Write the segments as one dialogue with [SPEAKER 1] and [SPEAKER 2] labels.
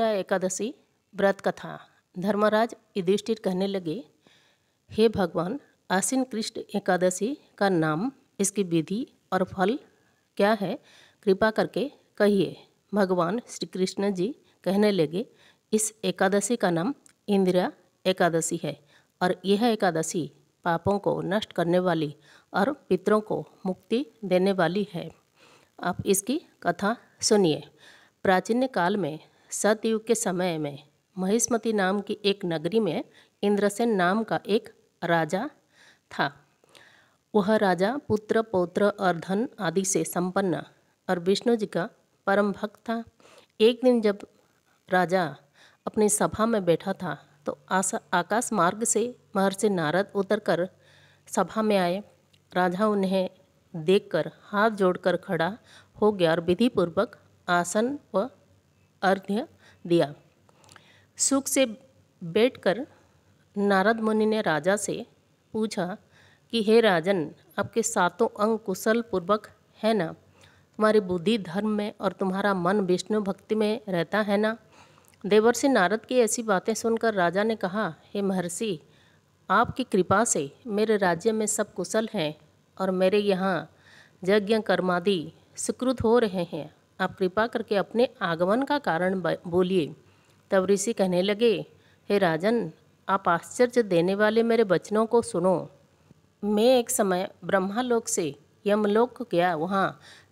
[SPEAKER 1] का एकादशी व्रत कथा धर्मराज युधिष्ठिर कहने लगे हे भगवान आसीन कृष्ण एकादशी का नाम इसकी विधि और फल क्या है कृपा करके कहिए भगवान श्री कृष्ण जी कहने लगे इस एकादशी का नाम इंदिरा एकादशी है और यह एकादशी पापों को नष्ट करने वाली और पितरों को मुक्ति देने वाली है आप इसकी कथा सुनिए प्राचीन काल में सतयुग के समय में महिष्मति नाम की एक नगरी में इंद्रसेन नाम का एक राजा था वह राजा पुत्र पौत्र और धन आदि से संपन्न और विष्णु जी का परम भक्त था एक दिन जब राजा अपनी सभा में बैठा था तो आकाश मार्ग से महर्षि नारद उतरकर सभा में आए राजा उन्हें देखकर हाथ जोड़कर खड़ा हो गया और विधिपूर्वक आसन व अर्घ्य दिया सुख से बैठकर नारद मुनि ने राजा से पूछा कि हे राजन आपके सातों अंग कुशल पूर्वक है ना तुम्हारी बुद्धि धर्म में और तुम्हारा मन विष्णु भक्ति में रहता है ना देवर्षि नारद की ऐसी बातें सुनकर राजा ने कहा हे महर्षि आपकी कृपा से मेरे राज्य में सब कुशल हैं और मेरे यहाँ यज्ञ कर्मादि सुकृत हो रहे हैं आप कृपा करके अपने आगमन का कारण बोलिए तब ऋषि कहने लगे हे राजन आप आश्चर्य देने वाले मेरे वचनों को सुनो मैं एक समय ब्रह्मालोक से यमलोक गया वहाँ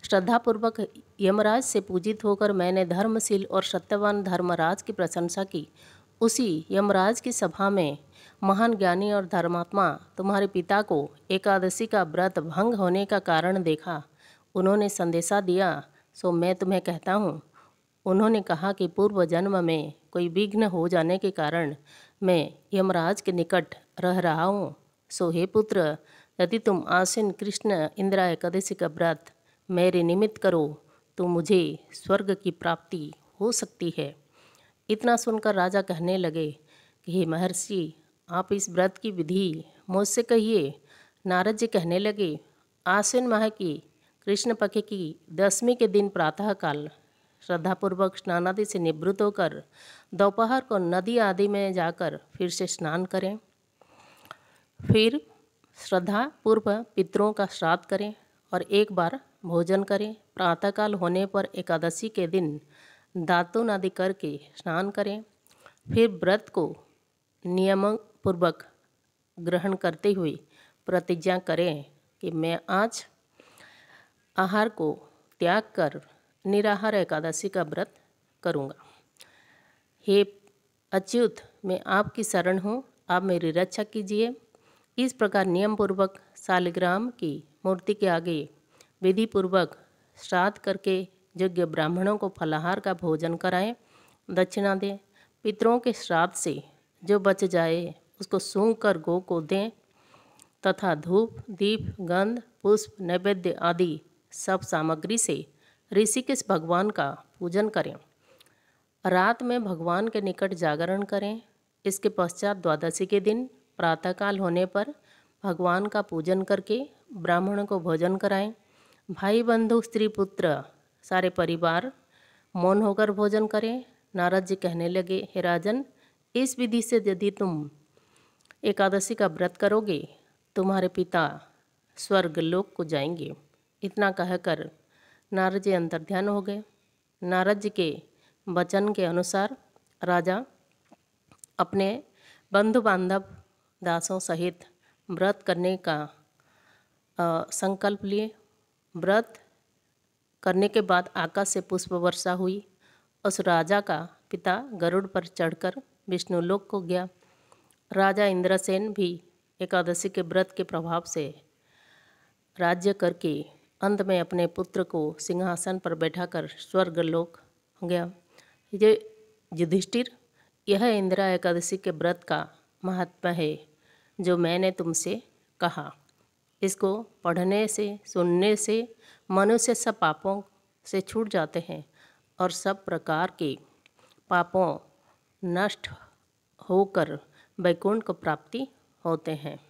[SPEAKER 1] श्रद्धापूर्वक यमराज से पूजित होकर मैंने धर्मशील और सत्यवान धर्मराज की प्रशंसा की उसी यमराज की सभा में महान ज्ञानी और धर्मात्मा तुम्हारे पिता को एकादशी का व्रत भंग होने का कारण देखा उन्होंने संदेशा दिया सो मैं तुम्हें कहता हूँ उन्होंने कहा कि पूर्व जन्म में कोई विघ्न हो जाने के कारण मैं यमराज के निकट रह रहा हूँ सो हे पुत्र यदि तुम आसिन कृष्ण इंदिरा एकदशी का व्रत मेरे निमित्त करो तो मुझे स्वर्ग की प्राप्ति हो सकती है इतना सुनकर राजा कहने लगे कि हे महर्षि आप इस व्रत की विधि मुझसे कहिए नारद जी कहने लगे आसिन माह की कृष्ण पक्ष की दसवीं के दिन प्रातःकाल श्रद्धापूर्वक स्नानादि से निवृत्त होकर दोपहर को नदी आदि में जाकर फिर से स्नान करें फिर श्रद्धा पूर्व पितरों का श्राद्ध करें और एक बार भोजन करें प्रातःकाल होने पर एकादशी के दिन दातुन आदि करके स्नान करें फिर व्रत को नियम पूर्वक ग्रहण करते हुए प्रतिज्ञा करें कि मैं आज आहार को त्याग कर निराहार एकादशी का व्रत करूँगा हे अच्युत मैं आपकी शरण हूँ आप मेरी रक्षा कीजिए इस प्रकार नियमपूर्वक शालिग्राम की मूर्ति के आगे विधिपूर्वक श्राद्ध करके यज्ञ ब्राह्मणों को फलाहार का भोजन कराएं दक्षिणा दें पितरों के श्राद्ध से जो बच जाए उसको सूंघ कर गो को दें तथा धूप दीप गंध पुष्प नैवेद्य आदि सब सामग्री से ऋषिकेश भगवान का पूजन करें रात में भगवान के निकट जागरण करें इसके पश्चात द्वादशी के दिन प्रातःकाल होने पर भगवान का पूजन करके ब्राह्मण को भोजन कराएं भाई बंधु स्त्री पुत्र सारे परिवार मौन होकर भोजन करें नारद जी कहने लगे हे राजन इस विधि से यदि तुम एकादशी का व्रत करोगे तुम्हारे पिता स्वर्ग लोक को जाएंगे इतना कहकर नारद जी अंतर्ध्यान हो गए नारद जी के वचन के अनुसार राजा अपने बंधु बांधव दासों सहित व्रत करने का आ, संकल्प लिए व्रत करने के बाद आकाश से पुष्प वर्षा हुई उस राजा का पिता गरुड़ पर चढ़कर विष्णुलोक को गया राजा इंद्रसेन भी एकादशी के व्रत के प्रभाव से राज्य करके अंत में अपने पुत्र को सिंहासन पर बैठाकर स्वर्गलोक गया ये युधिष्ठिर यह इंदिरा एकादशी के व्रत का महात्मा है जो मैंने तुमसे कहा इसको पढ़ने से सुनने से मनुष्य सब पापों से छूट जाते हैं और सब प्रकार के पापों नष्ट होकर वैकुंठ को प्राप्ति होते हैं